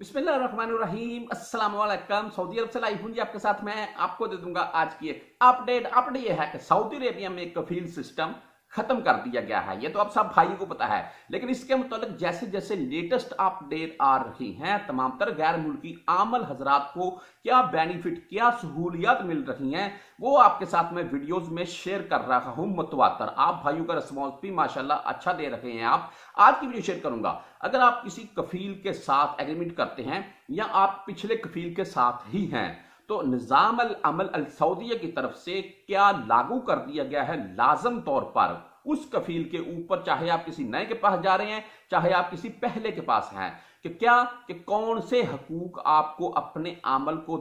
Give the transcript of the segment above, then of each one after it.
بسم اللہ الرحمن الرحیم السلام علیکم سعودی عرب سے لائی ہوں جی آپ کے ساتھ میں آپ کو دے دوں گا آج کی ایک اپڈیٹ اپ ڈیٹ یہ ہے کہ سعودی عربیہ میں ایک کفیل سسٹم ختم کر دیا گیا ہے یہ تو آپ سب بھائی کو پتا ہے لیکن اس کے متعلق جیسے جیسے لیٹسٹ آپ ڈیٹ آ رہی ہیں تمام تر غیر ملکی عامل حضرات کو کیا بینیفٹ کیا سہولیات مل رہی ہیں وہ آپ کے ساتھ میں ویڈیوز میں شیئر کر رہا ہوں متواتر آپ بھائیوں کا ریسپانس بھی ماشاءاللہ اچھا دے رہے ہیں آپ آج کی ویڈیو شیئر کروں گا اگر آپ کسی کفیل کے ساتھ ایگریمنٹ کرتے ہیں یا آپ پچھلے کفیل کے ساتھ ہی ہیں تو نظام العمل السعودیہ کی طرف سے کیا لاگو کر دیا گیا ہے لازم طور پر اس کفیل کے اوپر چاہے آپ کسی نئے کے پاس جا رہے ہیں چاہے آپ کسی پہلے کے پاس ہیں کہ کیا کہ کون سے حقوق آپ کو کو اپنے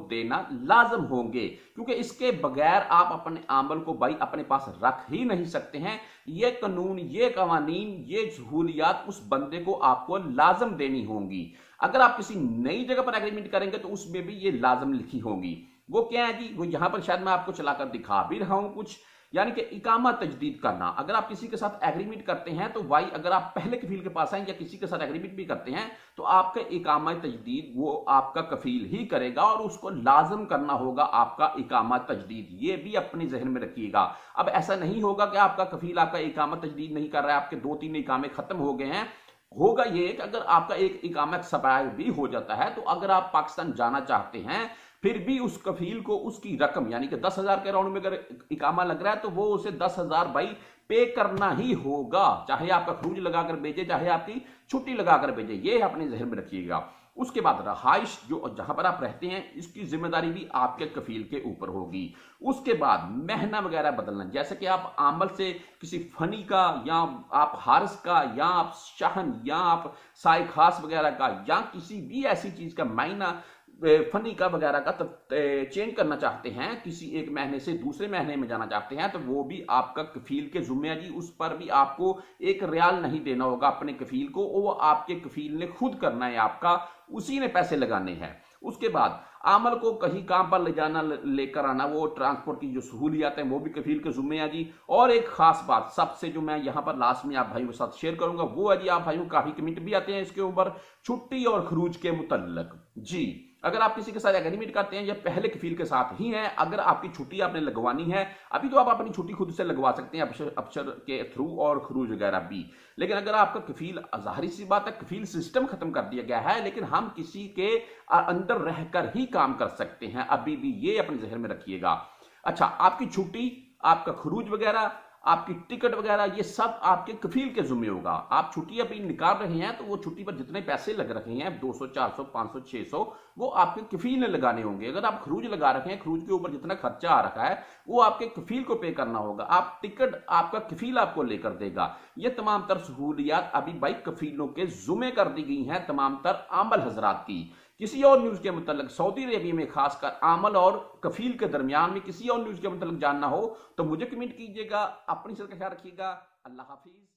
دینا لازم ہوں گے کیونکہ اس کے بغیر آپ اپنے اپنے کو بھائی پاس رکھ ہی نہیں سکتے ہیں یہ قانون یہ قوانین یہ سہولیات اس بندے کو آپ کو لازم دینی ہوں گی اگر آپ کسی نئی جگہ پر اگریمنٹ کریں گے تو اس میں بھی یہ لازم لکھی ہوگی وہ کیا ہے جی وہ یہاں پر شاید میں آپ کو چلا کر دکھا بھی رہا ہوں کچھ یعنی کہ اقامہ تجدید کرنا اگر آپ کسی کے ساتھ ایگریمنٹ کرتے ہیں تو وائی اگر آپ پہلے کفیل کے پاس آئیں یا کسی کے ساتھ ایگریمنٹ بھی کرتے ہیں تو آپ کا اقامہ تجدید وہ آپ کا کفیل ہی کرے گا اور اس کو لازم کرنا ہوگا آپ کا اقامہ تجدید یہ بھی اپنے ذہن میں رکھیے گا اب ایسا نہیں ہوگا کہ آپ کا کفیل آپ کا اقامہ تجدید نہیں کر رہا ہے آپ کے دو تین اقامے ختم ہو گئے ہیں ہوگا یہ کہ اگر آپ کا ایک اکاما ایکسپائر بھی ہو جاتا ہے تو اگر آپ پاکستان جانا چاہتے ہیں پھر بھی اس کفیل کو اس کی رقم یعنی کہ دس ہزار کے راؤنڈ میں اگر اقامہ لگ رہا ہے تو وہ اسے دس ہزار بھائی پے کرنا ہی ہوگا چاہے آپ کا خروج لگا کر بیجے چاہے آپ کی چھٹی لگا کر بیجے یہ اپنے ذہن میں رکھیے گا اس کے بعد رہائش جو جہاں پر آپ رہتے ہیں اس کی ذمہ داری بھی آپ کے کفیل کے اوپر ہوگی اس کے بعد مہنہ وغیرہ بدلنا جیسے کہ آپ عمل سے کسی فنی کا یا آپ حارس کا یا آپ شہن یا آپ سائے خاص وغیرہ کا یا کسی بھی ایسی چیز کا معنیٰ فنی کا وغیرہ کا چینج کرنا چاہتے ہیں کسی ایک مہینے سے دوسرے مہینے میں جانا چاہتے ہیں تو وہ بھی آپ کا کفیل کے ذمہ جی اس پر بھی آپ کو ایک ریال نہیں دینا ہوگا اپنے کفیل کو وہ آپ کے کفیل نے خود کرنا ہے آپ کا اسی نے پیسے لگانے ہیں اس کے بعد عمل کو کہیں کام پر لے جانا لے کر آنا وہ ٹرانسپورٹ کی جو سہولیات ہیں وہ بھی کفیل کے ذمہ آ جی اور ایک خاص بات سب سے جو میں یہاں پر لاسٹ میں آپ بھائیوں کے ساتھ شیئر کروں گا وہ ہے جی آپ بھائیوں کافی کمنٹ بھی آتے ہیں اس کے اوپر چھٹی اور خروج کے متعلق جی اگر آپ کسی کے ساتھ ایگریمنٹ کرتے ہیں یا پہلے کفیل کے ساتھ ہی ہیں اگر آپ کی چھٹی آپ نے لگوانی ہے ابھی تو آپ اپنی چھٹی خود سے لگوا سکتے ہیں افسر کے تھرو اور خروج وغیرہ بھی لیکن اگر آپ کا کفیل ظاہری سی بات ہے کفیل سسٹم ختم کر دیا گیا ہے لیکن ہم کسی کے اندر رہ کر ہی کام کر سکتے ہیں ابھی بھی یہ اپنے ذہن میں رکھیے گا اچھا آپ کی چھٹی آپ کا خروج وغیرہ آپ کی ٹکٹ وغیرہ یہ سب آپ کے کفیل کے ذمہ ہوگا آپ چھٹی ابھی نکال رہے ہیں تو وہ چھٹی پر جتنے پیسے لگ رہے ہیں دو سو چار سو پانچ سو چھ سو وہ آپ کے کفیل نے لگانے ہوں گے اگر آپ خروج لگا رکھے ہیں خروج کے اوپر جتنا خرچہ آ رہا ہے وہ آپ کے کفیل کو پے کرنا ہوگا آپ ٹکٹ آپ کا کفیل آپ کو لے کر دے گا یہ تمام تر سہولیات ابھی بائک کفیلوں کے ذمہ کر دی گئی ہیں تمام تر عامل حضرات کی کسی اور نیوز کے متعلق سعودی عربیہ میں خاص کر عمل اور کفیل کے درمیان میں کسی اور نیوز کے متعلق جاننا ہو تو مجھے کمنٹ کیجیے گا اپنی صحت کا خیال رکھیے گا اللہ حافظ